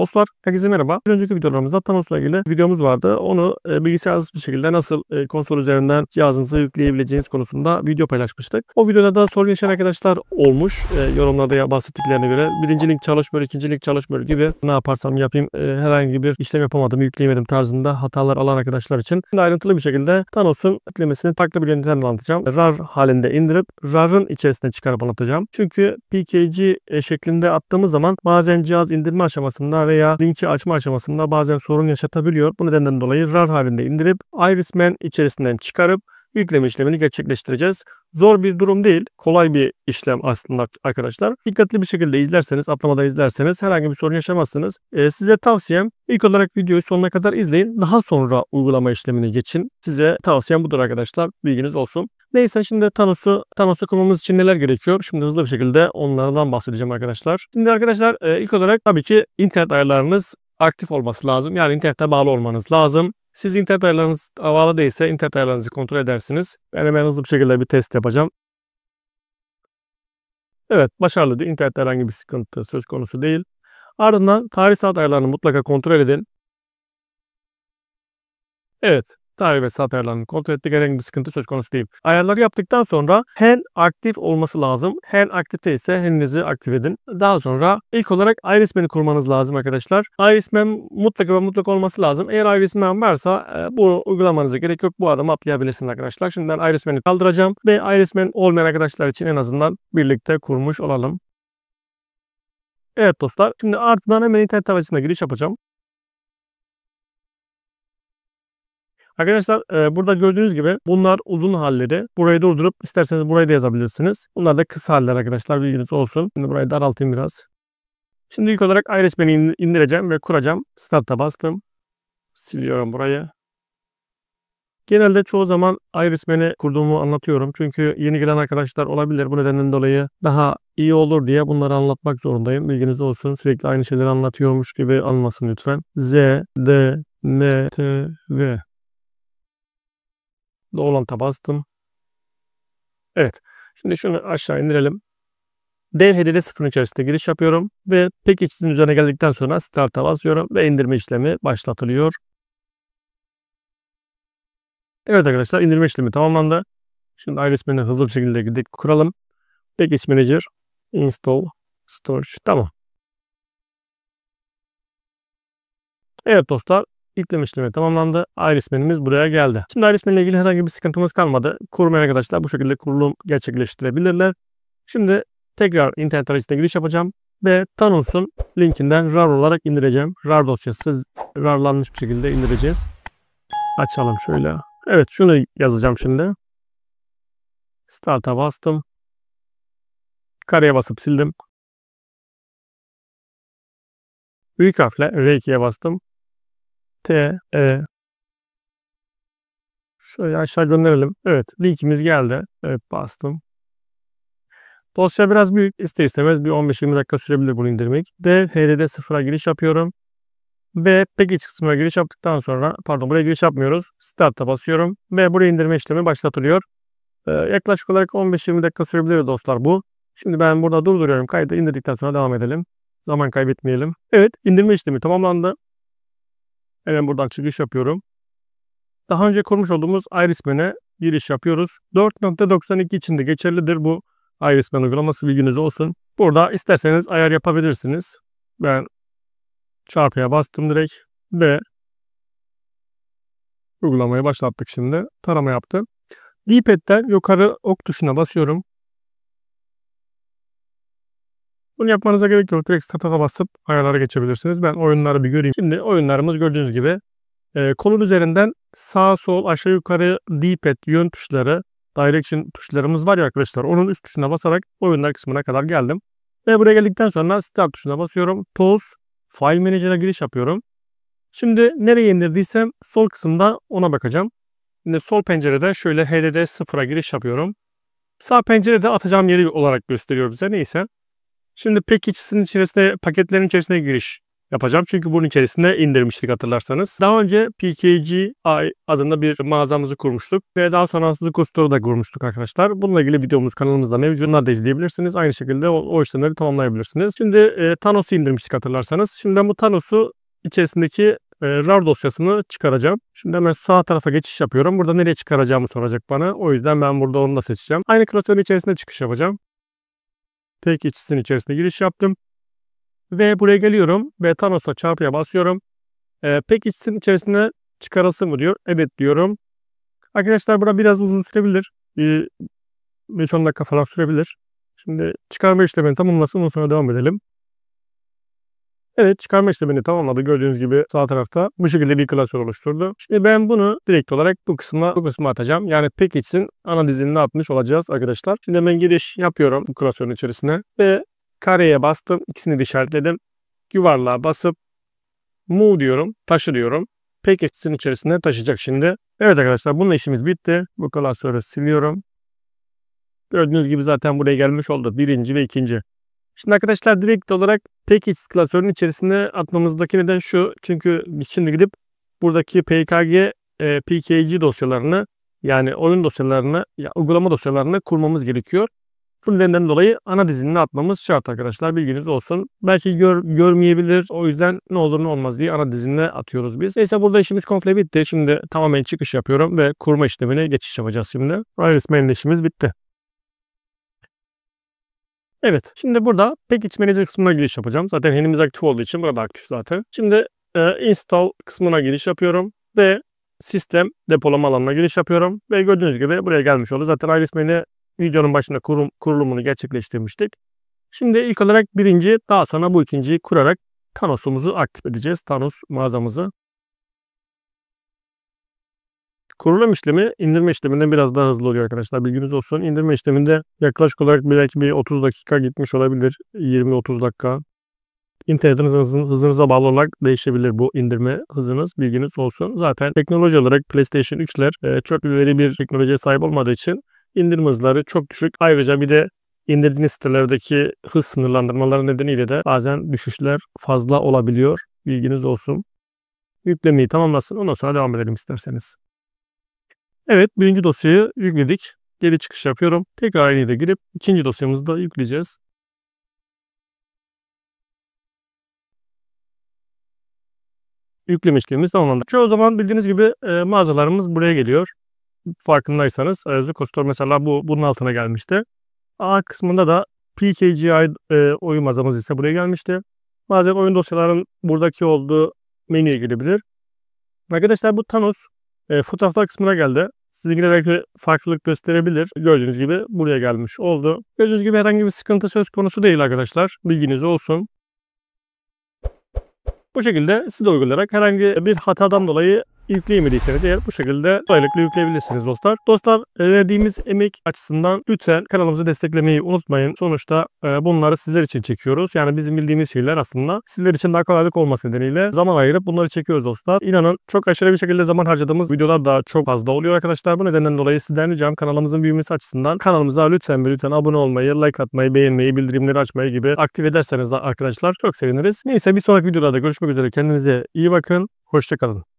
Dostlar herkese merhaba. Bir önceki videolarımızda Thanos'la ilgili videomuz vardı. Onu e, bilgisayarsız bir şekilde nasıl e, konsol üzerinden cihazınızı yükleyebileceğiniz konusunda video paylaşmıştık. O videoda da soru yaşayan arkadaşlar olmuş. E, yorumlarda ya bahsettiklerine göre birinci link çalışmıyor, ikinci link çalışmıyor gibi ne yaparsam yapayım e, herhangi bir işlem yapamadım, yükleyemedim tarzında hatalar alan arkadaşlar için Şimdi ayrıntılı bir şekilde Thanos'un yüklemesini farklı bir yöntemle anlatacağım. RAR halinde indirip RAR'ın içerisine çıkarıp anlatacağım. Çünkü PKG e, şeklinde attığımız zaman bazen cihaz indirme aşamasında veya linki açma aşamasında bazen sorun yaşatabiliyor. Bu nedenden dolayı RAR halinde indirip IrisMan içerisinden çıkarıp yükleme işlemini gerçekleştireceğiz. Zor bir durum değil. Kolay bir işlem aslında arkadaşlar. Dikkatli bir şekilde izlerseniz, atlamada izlerseniz herhangi bir sorun yaşamazsınız. Ee, size tavsiyem ilk olarak videoyu sonuna kadar izleyin. Daha sonra uygulama işlemini geçin. Size tavsiyem budur arkadaşlar. Bilginiz olsun. Neyse şimdi Thanos'u Thanos'u kılmamız için neler gerekiyor? Şimdi hızlı bir şekilde onlardan bahsedeceğim arkadaşlar. Şimdi arkadaşlar e, ilk olarak tabii ki internet ayarlarınız aktif olması lazım. Yani internete bağlı olmanız lazım. Siz internet ayarlarınız bağlı değilse internet ayarlarınızı kontrol edersiniz. Ben hemen hızlı bir şekilde bir test yapacağım. Evet başarılıydı. İnternette herhangi bir sıkıntı söz konusu değil. Ardından tarih saat ayarlarını mutlaka kontrol edin. Evet tarih ve saat ayarlarını kontrol ettik. Herhangi bir sıkıntı söz konusu değil. Ayarları yaptıktan sonra hen aktif olması lazım. Hen aktifte ise heninizi aktif edin. Daha sonra ilk olarak iris menü kurmanız lazım arkadaşlar. Iris men mutlaka ve mutlaka olması lazım. Eğer iris men varsa e, bunu uygulamanıza gerek yok. Bu adamı atlayabilirsiniz arkadaşlar. Şimdi ben iris menü kaldıracağım ve iris men olmayan arkadaşlar için en azından birlikte kurmuş olalım. Evet dostlar şimdi ardından hemen internet aracına giriş yapacağım. Arkadaşlar e, burada gördüğünüz gibi bunlar uzun halleri. Burayı durdurup isterseniz burayı da yazabilirsiniz. Bunlar da kısa haller arkadaşlar bilginiz olsun. Şimdi burayı daraltayım biraz. Şimdi ilk olarak Iris beni indireceğim ve kuracağım. Start'a bastım. Siliyorum burayı. Genelde çoğu zaman Iris beni kurduğumu anlatıyorum. Çünkü yeni gelen arkadaşlar olabilir. Bu nedenden dolayı daha iyi olur diye bunları anlatmak zorundayım. Bilginiz olsun. Sürekli aynı şeyleri anlatıyormuş gibi anmasın lütfen. Z, D, N, T, V. Dolanta bastım. Evet. Şimdi şunu aşağı indirelim. Dev HDD sıfırın içerisinde giriş yapıyorum ve tek içinin üzerine geldikten sonra Start'a basıyorum ve indirme işlemi başlatılıyor. Evet arkadaşlar indirme işlemi tamamlandı. Şimdi Iris menü hızlı bir şekilde gidip kuralım. Package Manager, Install, Storage. Tamam. Evet dostlar yükleme işlemi tamamlandı. Iris menümüz buraya geldi. Şimdi Iris menü ile ilgili herhangi bir sıkıntımız kalmadı. Kurma arkadaşlar bu şekilde kurulum gerçekleştirebilirler. Şimdi tekrar internet arayüzüne giriş yapacağım ve Thanos'un linkinden RAR olarak indireceğim. RAR dosyası RAR'lanmış bir şekilde indireceğiz. Açalım şöyle. Evet şunu yazacağım şimdi. Start'a bastım. Kareye basıp sildim. Büyük harfle R2'ye bastım. T, E. Şöyle aşağı gönderelim. Evet linkimiz geldi. Evet bastım. Dosya biraz büyük. İster istemez bir 15-20 dakika sürebilir bunu indirmek. D, HDD sıfıra giriş yapıyorum. Ve package kısmına giriş yaptıktan sonra, pardon buraya giriş yapmıyoruz. Start'a basıyorum ve buraya indirme işlemi başlatılıyor. Ee, yaklaşık olarak 15-20 dakika sürebilir dostlar bu. Şimdi ben burada durduruyorum. Kaydı indirdikten sonra devam edelim. Zaman kaybetmeyelim. Evet indirme işlemi tamamlandı. Hemen buradan çıkış yapıyorum. Daha önce kurmuş olduğumuz Irisman'e giriş yapıyoruz. 4.92 içinde geçerlidir bu Irisman uygulaması bilginiz olsun. Burada isterseniz ayar yapabilirsiniz. Ben çarpıya bastım direkt ve uygulamayı başlattık şimdi. Tarama yaptım. D-pad'den yukarı ok tuşuna basıyorum. Bunu yapmanıza gerek yok. Direkt start'a basıp ayarlara geçebilirsiniz. Ben oyunları bir göreyim. Şimdi oyunlarımız gördüğünüz gibi e, kolun üzerinden sağ sol aşağı yukarı D-pad yön tuşları direction tuşlarımız var ya arkadaşlar. Onun üst tuşuna basarak oyunlar kısmına kadar geldim. Ve buraya geldikten sonra start tuşuna basıyorum. Tools file manager'a giriş yapıyorum. Şimdi nereye indirdiysem sol kısımda ona bakacağım. Şimdi sol pencerede şöyle HDD 0'a giriş yapıyorum. Sağ pencerede atacağım yeri olarak gösteriyor bize neyse. Şimdi pek ikisinin içerisine paketlerin içerisine giriş yapacağım. Çünkü bunun içerisinde indirmiştik hatırlarsanız. Daha önce PKGI adında bir mağazamızı kurmuştuk ve daha sonra Suzuku Store'u da kurmuştuk arkadaşlar. Bununla ilgili videomuz kanalımızda mevcut. Onları da izleyebilirsiniz. Aynı şekilde o, o işlemleri tamamlayabilirsiniz. Şimdi e, Thanos'u indirmiştik hatırlarsanız. Şimdi ben bu Thanos'u içerisindeki e, RAR dosyasını çıkaracağım. Şimdi hemen sağ tarafa geçiş yapıyorum. Burada nereye çıkaracağımı soracak bana. O yüzden ben burada onu da seçeceğim. Aynı klasörün içerisinde çıkış yapacağım tek içsin içerisinde giriş yaptım. Ve buraya geliyorum ve Thanos'a çarpıya basıyorum. E, ee, pek içsin içerisinde çıkarası mı diyor. Evet diyorum. Arkadaşlar burada biraz uzun sürebilir. Bir 5-10 dakika falan sürebilir. Şimdi çıkarma işlemini tamamlasın. Ondan sonra devam edelim. Evet çıkarma işlemini tamamladı. Gördüğünüz gibi sağ tarafta bu şekilde bir klasör oluşturdu. Şimdi ben bunu direkt olarak bu kısma bu kısma atacağım. Yani için analizini ne yapmış olacağız arkadaşlar. Şimdi ben giriş yapıyorum bu klasörün içerisine ve kareye bastım. ikisini de işaretledim. Yuvarlığa basıp move diyorum. Taşı diyorum. Package'in içerisine taşıyacak şimdi. Evet arkadaşlar bununla işimiz bitti. Bu klasörü siliyorum. Gördüğünüz gibi zaten buraya gelmiş oldu. Birinci ve ikinci. Şimdi arkadaşlar direkt olarak package klasörünün içerisine atmamızdaki neden şu. Çünkü biz şimdi gidip buradaki PKG, e, PKG dosyalarını yani oyun dosyalarını, ya, uygulama dosyalarını kurmamız gerekiyor. Bu nedenden dolayı ana dizinini atmamız şart arkadaşlar bilginiz olsun. Belki gör, görmeyebilir o yüzden ne olur ne olmaz diye ana dizinine atıyoruz biz. Neyse burada işimiz komple bitti. Şimdi tamamen çıkış yapıyorum ve kurma işlemine geçiş yapacağız şimdi. Iris mail işimiz bitti. Evet. Şimdi burada package manager kısmına giriş yapacağım. Zaten henimiz aktif olduğu için burada aktif zaten. Şimdi e, install kısmına giriş yapıyorum ve sistem depolama alanına giriş yapıyorum. Ve gördüğünüz gibi buraya gelmiş oldu. Zaten Iris Main'i videonun başında kurum, kurulumunu gerçekleştirmiştik. Şimdi ilk olarak birinci daha sonra bu ikinciyi kurarak Thanos'umuzu aktif edeceğiz. Thanos mağazamızı. Kurulum işlemi indirme işleminden biraz daha hızlı oluyor arkadaşlar. Bilginiz olsun. İndirme işleminde yaklaşık olarak belki bir 30 dakika gitmiş olabilir. 20-30 dakika. İnternetinizin hızınıza bağlı olarak değişebilir bu indirme hızınız. Bilginiz olsun. Zaten teknoloji olarak PlayStation 3'ler e, çok ileri bir teknolojiye sahip olmadığı için indirim hızları çok düşük. Ayrıca bir de indirdiğiniz sitelerdeki hız sınırlandırmaları nedeniyle de bazen düşüşler fazla olabiliyor. Bilginiz olsun. Yüklemeyi tamamlasın. Ondan sonra devam edelim isterseniz. Evet birinci dosyayı yükledik. Geri çıkış yapıyorum. Tekrar aynı yere girip ikinci dosyamızı da yükleyeceğiz. Yükleme işlemimiz tamamlandı. Çoğu zaman bildiğiniz gibi e, mağazalarımız buraya geliyor. Farkındaysanız e, Zikostor mesela bu bunun altına gelmişti. A kısmında da PKGI e, oyun mağazamız ise buraya gelmişti. Bazen oyun dosyaların buradaki olduğu menüye girebilir. Arkadaşlar bu Thanos e, fotoğraflar kısmına geldi. Sizinkine belki farklılık gösterebilir. Gördüğünüz gibi buraya gelmiş oldu. Gördüğünüz gibi herhangi bir sıkıntı söz konusu değil arkadaşlar. Bilginiz olsun. Bu şekilde siz de uygulayarak herhangi bir hatadan dolayı yükleyemediyseniz eğer bu şekilde kolaylıkla yükleyebilirsiniz dostlar. Dostlar e, verdiğimiz emek açısından lütfen kanalımızı desteklemeyi unutmayın. Sonuçta e, bunları sizler için çekiyoruz. Yani bizim bildiğimiz şeyler aslında sizler için daha kolaylık olması nedeniyle zaman ayırıp bunları çekiyoruz dostlar. İnanın çok aşırı bir şekilde zaman harcadığımız videolar daha çok fazla oluyor arkadaşlar. Bu nedenden dolayı sizden ricam kanalımızın büyümesi açısından kanalımıza lütfen lütfen abone olmayı, like atmayı, beğenmeyi, bildirimleri açmayı gibi aktif ederseniz arkadaşlar çok seviniriz. Neyse bir sonraki videolarda görüşmek üzere. Kendinize iyi bakın. Hoşçakalın.